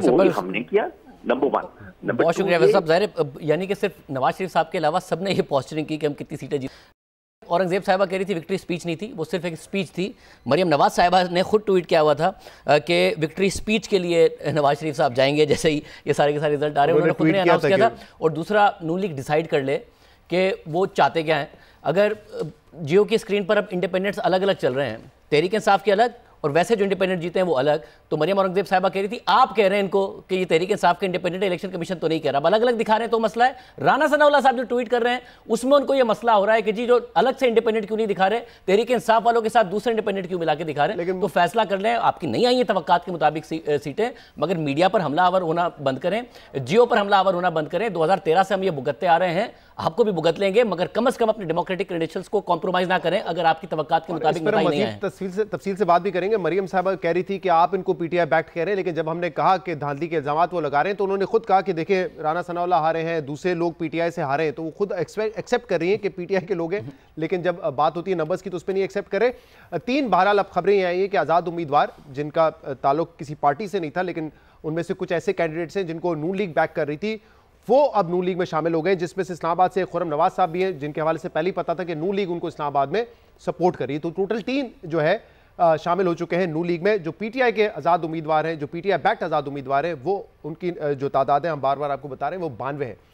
तो वो भी हमने किया नंबर वन बहुत शुक्रिया साहब जाहिर यानी कि सिर्फ नवाज शरीफ साहब के अलावा सब ने ये पॉस्चरिंग की कि हम कितनी सीटें जीत औरंगजेब साहबा कह रही थी विक्ट्री स्पीच नहीं थी वो सिर्फ एक स्पीच थी मरियम नवाज साहबा ने खुद ट्वीट किया हुआ था कि विक्ट्री स्पीच के लिए नवाज शरीफ साहब जाएंगे जैसे ही ये सारे के सारे रिजल्ट आ रहे हैं उन्होंने खुद ने अनाउंस किया था और दूसरा नू लीग डिसाइड कर ले कि वो चाहते क्या हैं अगर जियो की स्क्रीन पर अब इंडिपेंडेंट्स अलग अलग चल रहे हैं तहरीक इंसाफ के अलग और वैसे जो इंडिपेंडेंट जीते हैं वो अलग तो मरियम औरंगजेब साहबा कह रही थी आप कह रहे हैं इनको कि ये तरीके साफ के इंडिपेंडेंट इलेक्शन कमीशन तो नहीं कह रहा अब अलग अलग दिखा रहे हैं तो मसला है राना सनाउल्ला साहब जो ट्वीट कर रहे हैं उसमें उनको यह मसला हो रहा है कि जी जो अलग से इंडिपेंडेंट क्यों नहीं दिखा रहे तरीके इंसाफ वालों के साथ दूसरे इंडिपेंडेंट क्यों मिला के दिखा रहे हैं तो फैसला कर लें आपकी नहीं आई है तो के मुताबिक सीटें मगर मीडिया पर हमला आवर होना बंद करें जियो पर हमला आवर होना बंद करें दो से हम ये भुगतते आ रहे हैं आपको भी भुगत लेंगे मगर कम अज कम अपने डेमोक्रेटिक क्रेडेंशियल्स को कॉम्प्रोमाइज ना करें अगर आपकी तवक्कात के मुताबिक नहीं है तफसील से तफसील से बात भी करेंगे मरियम साहब कह रही थी कि आप इनको पीटीआई बैक्ट कह रहे हैं लेकिन जब हमने कहा कि धांधली के इल्जाम वो लगा रहे हैं तो उन्होंने खुद कहा कि देखिए राना सनाउल्ला हारे हैं दूसरे लोग पीटीआई से हारे हैं तो वो खुद एक्सेप्ट कर रही है कि पीटीआई के लोग हैं लेकिन जब बात होती है नंबर्स की तो उस पर नहीं एक्सेप्ट करें तीन बहरहाल अब खबरें आई हैं कि आज़ाद उम्मीदवार जिनका ताल्लुक किसी पार्टी से नहीं था लेकिन उनमें से कुछ ऐसे कैंडिडेट्स हैं जिनको नून लीग बैक कर रही थी वो अब नू लीग में शामिल हो गए जिसमें से इस्लामाबाद से खुरम नवाज साहब भी हैं जिनके हवाले से पहले ही पता था कि नू लीग उनको इस्लाबाद में सपोर्ट करी तो टोटल तीन जो है शामिल हो चुके हैं नू लीग में जो पीटीआई के आज़ाद उम्मीदवार हैं जो पीटीआई बैक्ट आज़ाद उम्मीदवार हैं वो उनकी जो तादाद है हम बार बार आपको बता रहे हैं वो बानवे हैं